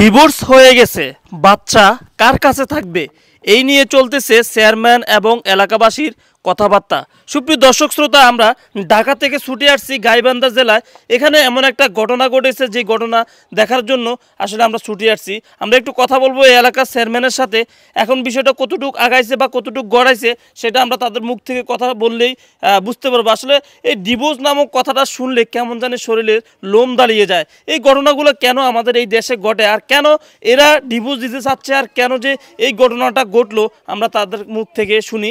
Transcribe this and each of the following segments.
Divorce হয়ে গেছে বাচ্চা কার কাছে থাকবে এই নিয়ে চলতেছে চেয়ারম্যান এবং এলাকাবাসীর কথাবার্তা সুপ্রিয় দর্শক শ্রোতা আমরা ঢাকা থেকে ছুটে আসছি গাইবান্ধা জেলায় এখানে এমন একটা ঘটনা ঘটেছে যে ঘটনা দেখার জন্য আসলে আমরা ছুটে আসছি আমরা একটু কথা বলবো এই এলাকার চেয়ারম্যানের সাথে এখন বিষয়টা কতটুকু আগাইছে বা কতটুকু গড়াইছে সেটা আমরা তাদের মুখ থেকে কথা বললেই বুঝতে পারবো আসলে এই ডিভোর্স নামক কথাটা শুনলে কেমন জানি শরীরের লোম দাঁড়িয়ে যায় এই ঘটনাগুলো কেন আমাদের এই দেশে ঘটে আর কেন এরা ডিভোর্স দিতে চাচ্ছে আর কেন যে এই ঘটনাটা ঘটলো আমরা তাদের মুখ থেকে শুনি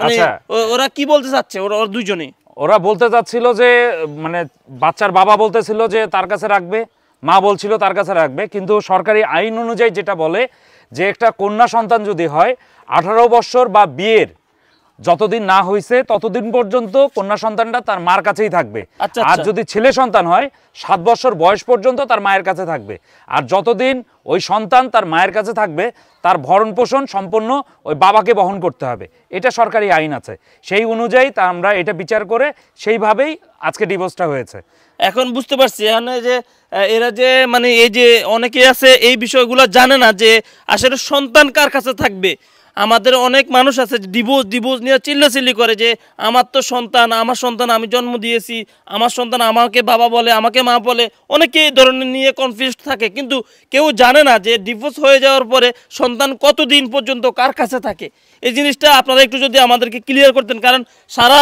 মানে আচ্ছা। ওরা কি বলতে চাচ্ছে ওরা ওরা দুইজনে ওরা বলতে চাচ্ছিল যে মানে বাচ্চার বাবা বলতেছিল যে তার কাছে রাখবে মা বলছিল তার কাছে রাখবে কিন্তু সরকারি আইন অনুযায়ী যেটা বলে যে একটা কন্যা সন্তান যদি হয় আঠারো বছর বা বিয়ের যতদিন না হয়েছে ততদিন পর্যন্ত কন্যা সন্তানটা তার মার কাছেই থাকবে আচ্ছা, আর আচ্ছা। যদি ছেলে সন্তান হয় সাত বছর বয়স পর্যন্ত তার মায়ের কাছে থাকবে আর যতদিন ওই সন্তান তার মায়ের কাছে থাকবে তার ভরণ পোষণ সম্পূর্ণ ওই বাবাকে বহন করতে হবে এটা সরকারি আইন আছে সেই অনুযায়ী তা আমরা এটা বিচার করে সেইভাবেই আজকে ডিভোর্সটা হয়েছে এখন বুঝতে পারছি এখানে যে এরা যে মানে এই যে অনেকে আছে এই বিষয়গুলো জানে না যে আসলে সন্তান কার কাছে থাকবে আমাদের অনেক মানুষ আছে ডিভোর্স ডিভোর্স নিয়ে চিল্লাচিল্লি করে যে আমার তো সন্তান আমার সন্তান আমি জন্ম দিয়েছি আমার সন্তান আমাকে বাবা বলে আমাকে মা বলে অনেকে এই ধরনের নিয়ে কনফিউজ থাকে কিন্তু কেউ জানে না যে ডিভোর্স হয়ে যাওয়ার পরে সন্তান কতদিন পর্যন্ত কার কাছে থাকে এই জিনিসটা আপনারা একটু যদি আমাদেরকে ক্লিয়ার করতেন কারণ সারা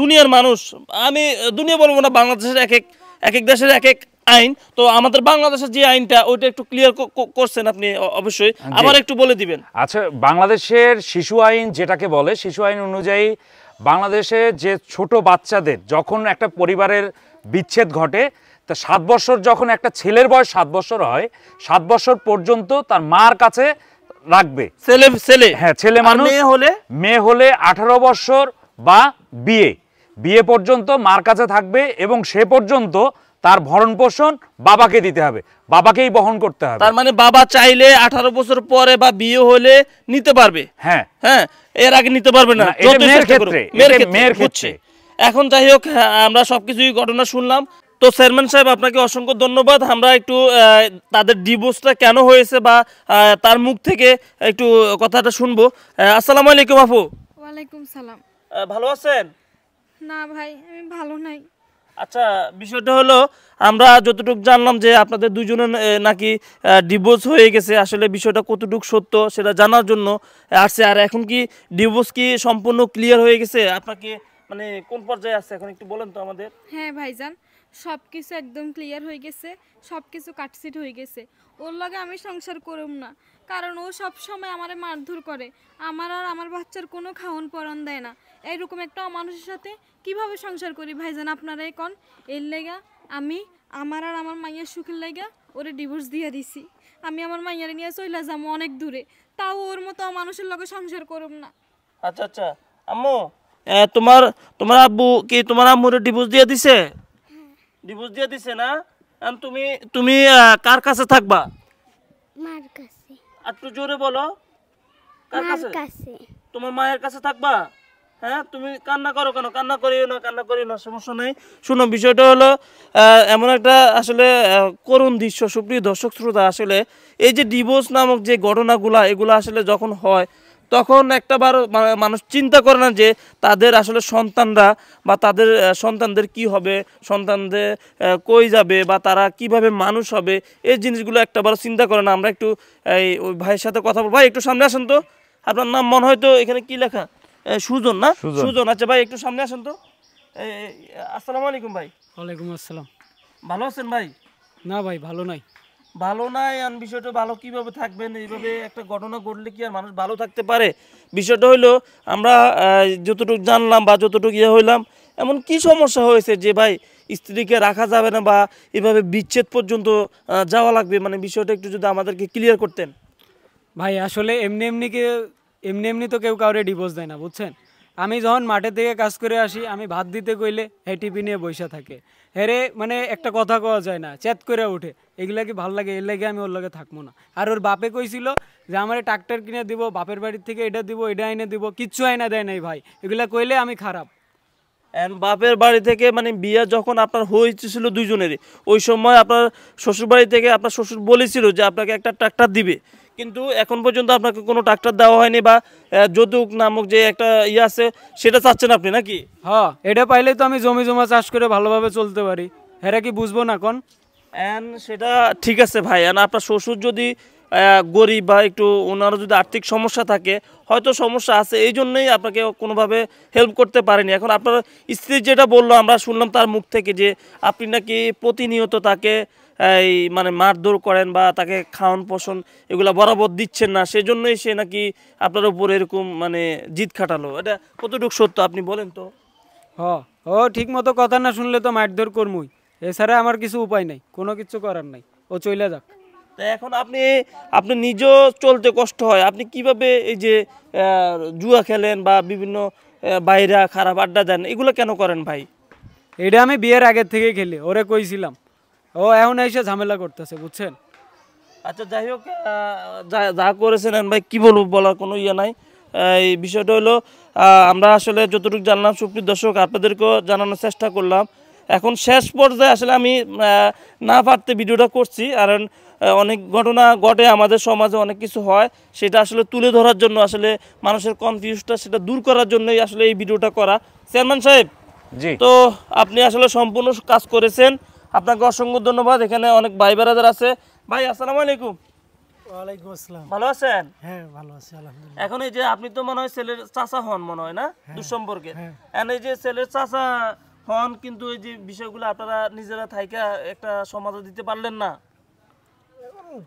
দুনিয়ার মানুষ আমি দুনিয়া বলবো না বাংলাদেশের এক এক এক এক দেশের এক এক আইন তো আমাদের বাংলাদেশের যে আইনটা ওইটা একটু ক্লিয়ার করছেন আপনি অবশ্যই আবার একটু বলে দিবেন আচ্ছা বাংলাদেশের শিশু আইন যেটাকে বলে শিশু আইন অনুযায়ী বাংলাদেশে যে ছোট বাচ্চাদের যখন একটা পরিবারের বিচ্ছেদ ঘটে তা সাত বছর যখন একটা ছেলের বয়স সাত বছর হয় সাত বছর পর্যন্ত তার মার কাছে রাখবে ছেলে ছেলে হ্যাঁ ছেলে মানুষ মেয়ে হলে মেয়ে হলে আঠারো বছর বা বিয়ে বিয়ে পর্যন্ত মার কাছে থাকবে এবং সে পর্যন্ত তার ভরণ পোষণ বাবাকে দিতে হবে বাবাকেই বহন করতে হবে তার মানে বাবা চাইলে আঠারো বছর পরে বা বিয়ে হলে নিতে পারবে হ্যাঁ হ্যাঁ এর আগে নিতে পারবে না মেয়ের ক্ষেত্রে মেয়ের ক্ষেত্রে এখন যাই হোক হ্যাঁ, আমরা সবকিছুই ঘটনা শুনলাম তো চেয়ারম্যান সাহেব আপনাকে অসংখ্য ধন্যবাদ আমরা একটু তাদের ডিভোর্সটা কেন হয়েছে বা তার মুখ থেকে একটু কথাটা শুনবো আসসালামু আলাইকুম আপু ওয়ালাইকুম সালাম ভালো আছেন না ভাই আমি ভালো নাই আচ্ছা বিষয়টা হলো আমরা যতটুকু জানলাম যে আপনাদের দুজনের নাকি ডিভোর্স হয়ে গেছে আসলে বিষয়টা কতটুকু সত্য সেটা জানার জন্য আসছে আর এখন কি ডিভোর্স কি সম্পূর্ণ ক্লিয়ার হয়ে গেছে আপনাকে মানে কোন পর্যায়ে আছে এখন একটু বলেন তো আমাদের হ্যাঁ ভাইজান সব কিছু একদম ক্লিয়ার হয়ে গেছে সব কিছু কাটছিট হয়ে গেছে ওর লগে আমি সংসার করুম না কারণ ও সব সময় আমারে মারধর করে আমার আর আমার বাচ্চার কোনো খাওন পরন দেয় না এইরকম একটা মানুষের সাথে কিভাবে সংসার করি ভাইজান আপনারাই কন এর লেগা আমি আমার আর আমার মাইয়ার সুখের লেগা ওরে ডিভোর্স দিয়ে দিছি আমি আমার মাইয়ারে নিয়ে চলে যাবো অনেক দূরে তাও ওর মতো মানুষের লগে সংসার করব না আচ্ছা আচ্ছা আম্মু তোমার তোমার আব্বু কি তোমার আম্মুরে ডিভোর্স দিয়ে দিছে ডিভোর্স হ্যাঁ। দিয়ে দিছে না তুমি তুমি কার কাছে থাকবা মার কাছে একটু জোরে বলো কার কাছে তোমার মায়ের কাছে থাকবা হ্যাঁ তুমি কান্না করো কেন কান্না করিও না কান্না করিও না সমস্যা নেই শোনো বিষয়টা হলো এমন একটা আসলে করুণ দৃশ্য সুপ্রিয় দর্শক শ্রোতা আসলে এই যে ডিভোর্স নামক যে ঘটনাগুলা এগুলো আসলে যখন হয় তখন একটাবার মানুষ চিন্তা করে না যে তাদের আসলে সন্তানরা বা তাদের সন্তানদের কি হবে সন্তানদের কই যাবে বা তারা কিভাবে মানুষ হবে এই জিনিসগুলো একটাবার চিন্তা করে না আমরা একটু এই ওই ভাইয়ের সাথে কথা বলবো ভাই একটু সামনে আসেন তো আপনার নাম মনে হয় তো এখানে কি লেখা সুজন না সুজন আচ্ছা ভাই একটু সামনে আসেন তো আসসালামু আলাইকুম ভাই ওয়ালাইকুম আসসালাম ভালো আছেন ভাই না ভাই ভালো নাই ভালো নাই আর বিষয়টা ভালো কীভাবে থাকবেন এইভাবে একটা ঘটনা ঘটলে কি আর মানুষ ভালো থাকতে পারে বিষয়টা হইলো আমরা যতটুকু জানলাম বা যতটুকু ইয়ে হইলাম এমন কি সমস্যা হয়েছে যে ভাই স্ত্রীকে রাখা যাবে না বা এভাবে বিচ্ছেদ পর্যন্ত যাওয়া লাগবে মানে বিষয়টা একটু যদি আমাদেরকে ক্লিয়ার করতেন ভাই আসলে এমনি এমনি এমনি এমনি তো কেউ কাউরে ডিভোর্স দেয় না বুঝছেন আমি যখন মাঠের থেকে কাজ করে আসি আমি ভাত দিতে কইলে হে টিপি নিয়ে বসে থাকে হেরে মানে একটা কথা কওয়া যায় না চ্যাত করে ওঠে এগুলা কি ভাল লাগে এর লাগে আমি ওর লাগে থাকবো না আর ওর বাপে কইছিল যে আমার ট্রাক্টর কিনে দিব বাপের বাড়ির থেকে এটা দিব এটা আইনে দিব কিচ্ছু আইনা দেয় নাই ভাই এগুলা কইলে আমি খারাপ বাপের বাড়ি থেকে মানে বিয়া যখন আপনার হয়েছিল দুইজনেরই ওই সময় আপনার শ্বশুর বাড়ি থেকে আপনার শ্বশুর বলেছিল যে আপনাকে একটা ট্রাক্টর দিবে কিন্তু এখন পর্যন্ত আপনাকে কোনো ট্রাক্টর দেওয়া হয়নি বা যদুক নামক যে একটা ইয়ে আছে সেটা চাচ্ছেন আপনি নাকি হ্যাঁ এটা পাইলে তো আমি জমি জমা চাষ করে ভালোভাবে চলতে পারি হেরা কি বুঝবো না এখন অ্যান সেটা ঠিক আছে ভাই অ্যান আপনার শ্বশুর যদি গরিব বা একটু ওনারও যদি আর্থিক সমস্যা থাকে হয়তো সমস্যা আছে এই জন্যই আপনাকে কোনোভাবে হেল্প করতে পারেনি এখন আপনার স্ত্রী যেটা বললো আমরা শুনলাম তার মুখ থেকে যে আপনি নাকি প্রতিনিয়ত তাকে এই মানে মারধর করেন বা তাকে খাওয়ান পোষণ এগুলো বরাবর দিচ্ছেন না সেজন্যই সে নাকি আপনার উপর এরকম মানে জিত খাটালো এটা কতটুকু সত্য আপনি বলেন তো হ ও ঠিক মতো কথা না শুনলে তো মারধর করমুই এছাড়া আমার কিছু উপায় নাই কোনো কিছু করার নাই ও চলে যাক এখন আপনি আপনি নিজেও চলতে কষ্ট হয় আপনি কিভাবে এই যে জুয়া খেলেন বা বিভিন্ন বাইরা খারাপ আড্ডা দেন এগুলো কেন করেন ভাই এটা আমি বিয়ের আগের থেকে খেলি ওরে কইছিলাম ও এখন এসে ঝামেলা করতেছে বুঝছেন আচ্ছা যাই হোক যা করেছেন ভাই কি বলবো বলার কোনো ইয়ে নাই এই বিষয়টা হলো আমরা আসলে যতটুকু জানলাম সুপ্রিয় দর্শক আপনাদেরকেও জানানোর চেষ্টা করলাম এখন শেষ পর্যায়ে আসলে আমি না পারতে ভিডিওটা করছি কারণ অনেক ঘটনা ঘটে আমাদের সমাজে অনেক কিছু হয় সেটা আসলে তুলে ধরার জন্য আসলে মানুষের কনফিউজটা সেটা দূর করার জন্যই আসলে এই ভিডিওটা করা চেয়ারম্যান সাহেব তো আপনি আসলে সম্পূর্ণ কাজ করেছেন আপনাকে অসংখ্য ধন্যবাদ এখানে অনেক ভাই বেড়াদের আছে ভাই আসসালাম হ্যাঁ, আলাইকুম আপনার যে হ্যাঁ, হ্যাঁ।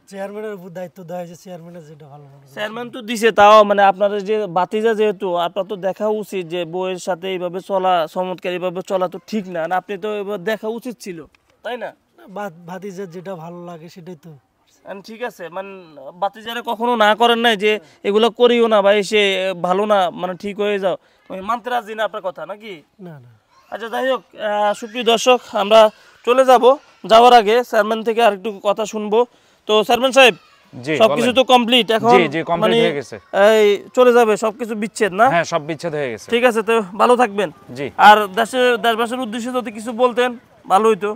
চেয়ারম্যানের দায়িত্ব চেয়ারম্যান তো দিছে তাও মানে যে বাতিজা যেহেতু আপনার তো দেখা উচিত যে বইয়ের সাথে এইভাবে চলা চমৎকার এইভাবে চলা তো ঠিক না আপনি তো দেখা উচিত ছিল তাই না ভাতিজার যেটা ভালো লাগে সেটাই তো ঠিক আছে মানে ভাতিজারে কখনো না করেন নাই যে এগুলো করিও না ভাই সে ভালো না মানে ঠিক হয়ে যাও মানতে রাজি না আপনার কথা নাকি না না আচ্ছা যাই হোক সুপ্রিয় দর্শক আমরা চলে যাব যাওয়ার আগে চেয়ারম্যান থেকে আরেকটু কথা শুনবো তো চেয়ারম্যান সাহেব সবকিছু তো কমপ্লিট এখন মানে এই চলে যাবে সবকিছু বিচ্ছেদ না হ্যাঁ সব বিচ্ছেদ হয়ে গেছে ঠিক আছে তো ভালো থাকবেন জি আর দেশের দেশবাসীর উদ্দেশ্যে যদি কিছু বলতেন ভালোই তো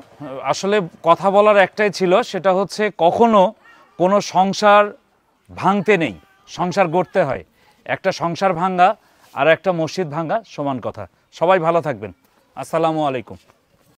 আসলে কথা বলার একটাই ছিল সেটা হচ্ছে কখনো কোনো সংসার ভাঙতে নেই সংসার গড়তে হয় একটা সংসার ভাঙ্গা আর একটা মসজিদ ভাঙ্গা সমান কথা সবাই ভালো থাকবেন আসসালামু আলাইকুম